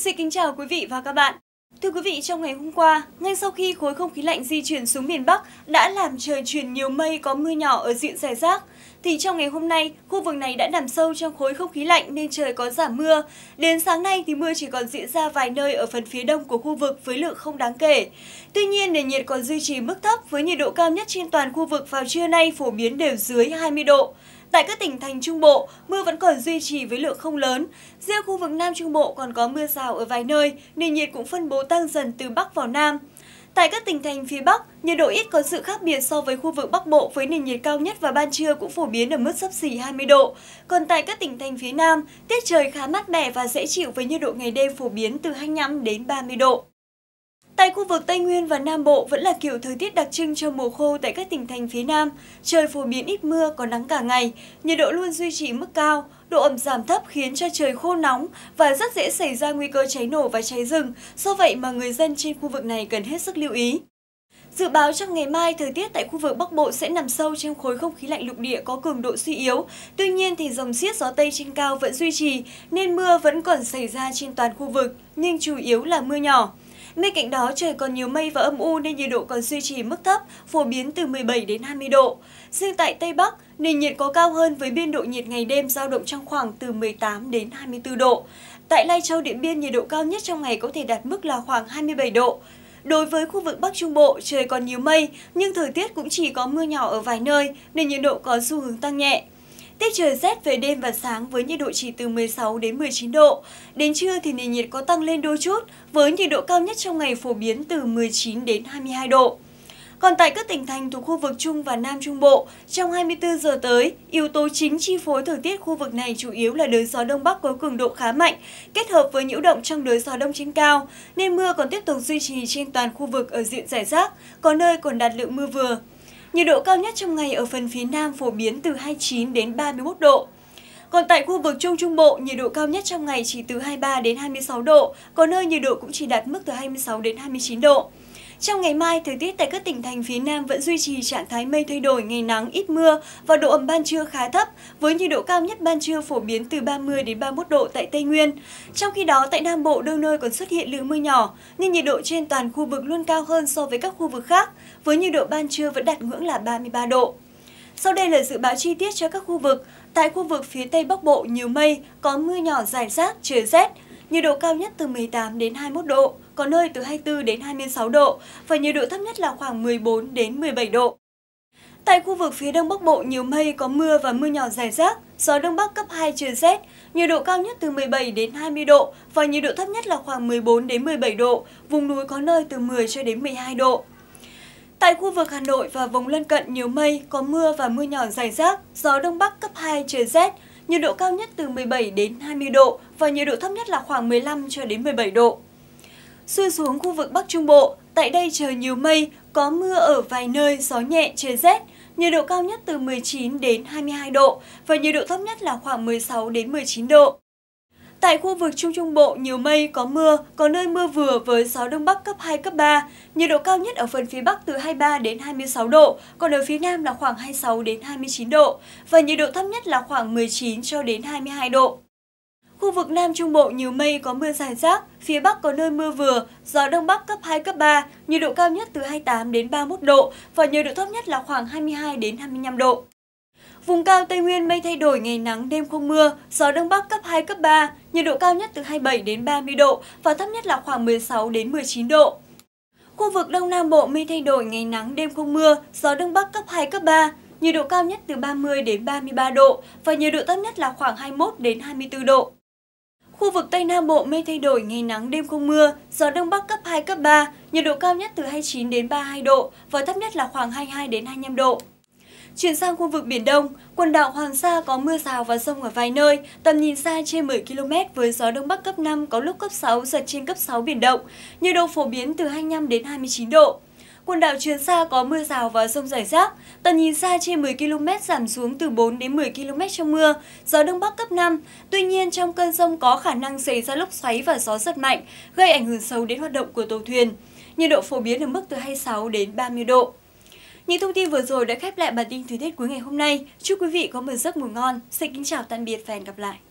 Xin kính chào quý vị và các bạn. Thưa quý vị, trong ngày hôm qua, ngay sau khi khối không khí lạnh di chuyển xuống miền Bắc đã làm trời chuyển nhiều mây có mưa nhỏ ở diện rải rác, thì trong ngày hôm nay, khu vực này đã nằm sâu trong khối không khí lạnh nên trời có giảm mưa. Đến sáng nay thì mưa chỉ còn diễn ra vài nơi ở phần phía đông của khu vực với lượng không đáng kể. Tuy nhiên, nền nhiệt còn duy trì mức thấp với nhiệt độ cao nhất trên toàn khu vực vào trưa nay phổ biến đều dưới 20 độ. Tại các tỉnh thành Trung Bộ, mưa vẫn còn duy trì với lượng không lớn. Riêng khu vực Nam Trung Bộ còn có mưa rào ở vài nơi, nền nhiệt cũng phân bố tăng dần từ Bắc vào Nam. Tại các tỉnh thành phía Bắc, nhiệt độ ít có sự khác biệt so với khu vực Bắc Bộ với nền nhiệt cao nhất và ban trưa cũng phổ biến ở mức sấp xỉ 20 độ. Còn tại các tỉnh thành phía Nam, tiết trời khá mát mẻ và dễ chịu với nhiệt độ ngày đêm phổ biến từ 25 đến 30 độ. Tại khu vực Tây Nguyên và Nam Bộ vẫn là kiểu thời tiết đặc trưng cho mùa khô tại các tỉnh thành phía Nam. Trời phổ biến ít mưa, có nắng cả ngày, nhiệt độ luôn duy trì mức cao, độ ẩm giảm thấp khiến cho trời khô nóng và rất dễ xảy ra nguy cơ cháy nổ và cháy rừng, do vậy mà người dân trên khu vực này cần hết sức lưu ý. Dự báo trong ngày mai, thời tiết tại khu vực Bắc Bộ sẽ nằm sâu trong khối không khí lạnh lục địa có cường độ suy yếu. Tuy nhiên thì dòng xiết gió Tây trên cao vẫn duy trì, nên mưa vẫn còn xảy ra trên toàn khu vực, nhưng chủ yếu là mưa nhỏ. Bên cạnh đó, trời còn nhiều mây và âm u nên nhiệt độ còn duy trì mức thấp, phổ biến từ 17 đến 20 độ. Riêng tại Tây Bắc, nền nhiệt có cao hơn với biên độ nhiệt ngày đêm giao động trong khoảng từ 18 đến 24 độ. Tại Lai Châu, Điện Biên, nhiệt độ cao nhất trong ngày có thể đạt mức là khoảng 27 độ. Đối với khu vực Bắc Trung Bộ, trời còn nhiều mây, nhưng thời tiết cũng chỉ có mưa nhỏ ở vài nơi, nên nhiệt độ có xu hướng tăng nhẹ. Tiết trời rét về đêm và sáng với nhiệt độ chỉ từ 16 đến 19 độ. Đến trưa thì nền nhiệt có tăng lên đôi chút, với nhiệt độ cao nhất trong ngày phổ biến từ 19 đến 22 độ. Còn tại các tỉnh thành thuộc khu vực Trung và Nam Trung Bộ, trong 24 giờ tới, yếu tố chính chi phối thời tiết khu vực này chủ yếu là đới gió Đông Bắc có cường độ khá mạnh, kết hợp với nhiễu động trong đới gió Đông trên cao, nên mưa còn tiếp tục duy trì trên toàn khu vực ở diện rải rác, có nơi còn đạt lượng mưa vừa nhiệt độ cao nhất trong ngày ở phần phía Nam phổ biến từ 29 đến 31 độ. Còn tại khu vực Trung Trung Bộ, nhiệt độ cao nhất trong ngày chỉ từ 23 đến 26 độ, có nơi nhiệt độ cũng chỉ đạt mức từ 26 đến 29 độ. Trong ngày mai, thời tiết tại các tỉnh thành phía Nam vẫn duy trì trạng thái mây thay đổi, ngày nắng, ít mưa và độ ẩm ban trưa khá thấp, với nhiệt độ cao nhất ban trưa phổ biến từ 30 đến 31 độ tại Tây Nguyên. Trong khi đó, tại Nam Bộ đôi nơi còn xuất hiện lượng mưa nhỏ, nhưng nhiệt độ trên toàn khu vực luôn cao hơn so với các khu vực khác, với nhiệt độ ban trưa vẫn đạt ngưỡng là 33 độ. Sau đây là dự báo chi tiết cho các khu vực. Tại khu vực phía Tây Bắc Bộ nhiều mây, có mưa nhỏ rải rác, trời rét, nhiệt độ cao nhất từ 18 đến 21 độ, có nơi từ 24 đến 26 độ và nhiệt độ thấp nhất là khoảng 14 đến 17 độ. Tại khu vực phía Đông Bắc Bộ nhiều mây có mưa và mưa nhỏ rải rác, gió Đông Bắc cấp 2 trời rét, nhiệt độ cao nhất từ 17 đến 20 độ và nhiệt độ thấp nhất là khoảng 14 đến 17 độ, vùng núi có nơi từ 10 cho đến 12 độ. Tại khu vực Hà Nội và vùng lân cận nhiều mây, có mưa và mưa nhỏ rải rác, gió Đông Bắc cấp 2 trời rét, nhiệt độ cao nhất từ 17 đến 20 độ và nhiệt độ thấp nhất là khoảng 15 cho đến 17 độ. Xuôi xuống khu vực Bắc Trung Bộ, tại đây trời nhiều mây, có mưa ở vài nơi, gió nhẹ, trời rét, nhiệt độ cao nhất từ 19 đến 22 độ và nhiệt độ thấp nhất là khoảng 16 đến 19 độ. Tại khu vực Trung Trung Bộ, nhiều mây, có mưa, có nơi mưa vừa với gió Đông Bắc cấp 2, cấp 3. Nhiệt độ cao nhất ở phần phía Bắc từ 23 đến 26 độ, còn ở phía Nam là khoảng 26 đến 29 độ, và nhiệt độ thấp nhất là khoảng 19 cho đến 22 độ. Khu vực Nam Trung Bộ nhiều mây có mưa rải rác, phía Bắc có nơi mưa vừa, gió Đông Bắc cấp 2, cấp 3, nhiệt độ cao nhất từ 28 đến 31 độ và nhiệt độ thấp nhất là khoảng 22 đến 25 độ. Vùng cao Tây Nguyên mây thay đổi ngày nắng đêm không mưa, gió đông bắc cấp 2 cấp 3, nhiệt độ cao nhất từ 27 đến 30 độ và thấp nhất là khoảng 16 đến 19 độ. Khu vực Đông Nam Bộ mây thay đổi ngày nắng đêm không mưa, gió đông bắc cấp 2 cấp 3, nhiệt độ cao nhất từ 30 đến 33 độ và nhiệt độ thấp nhất là khoảng 21 đến 24 độ. Khu vực Tây Nam Bộ mây thay đổi ngày nắng đêm không mưa, gió đông bắc cấp 2 cấp 3, nhiệt độ cao nhất từ 29 đến 32 độ và thấp nhất là khoảng 22 đến 25 độ. Chuyển sang khu vực Biển Đông, quần đảo Hoàng Sa có mưa rào và rông ở vài nơi, tầm nhìn xa trên 10 km với gió Đông Bắc cấp 5 có lúc cấp 6, giật trên cấp 6 biển động, nhiệt độ phổ biến từ 25 đến 29 độ. Quần đảo Trường Sa có mưa rào và rông rải rác, tầm nhìn xa trên 10 km giảm xuống từ 4 đến 10 km trong mưa, gió Đông Bắc cấp 5. Tuy nhiên, trong cơn rông có khả năng xảy ra lốc xoáy và gió rất mạnh, gây ảnh hưởng sâu đến hoạt động của tàu thuyền. Nhiệt độ phổ biến ở mức từ 26 đến 30 độ. Những thông tin vừa rồi đã khép lại bản tin thời tiết cuối ngày hôm nay. Chúc quý vị có một giấc ngủ ngon. Xin kính chào tạm biệt và hẹn gặp lại.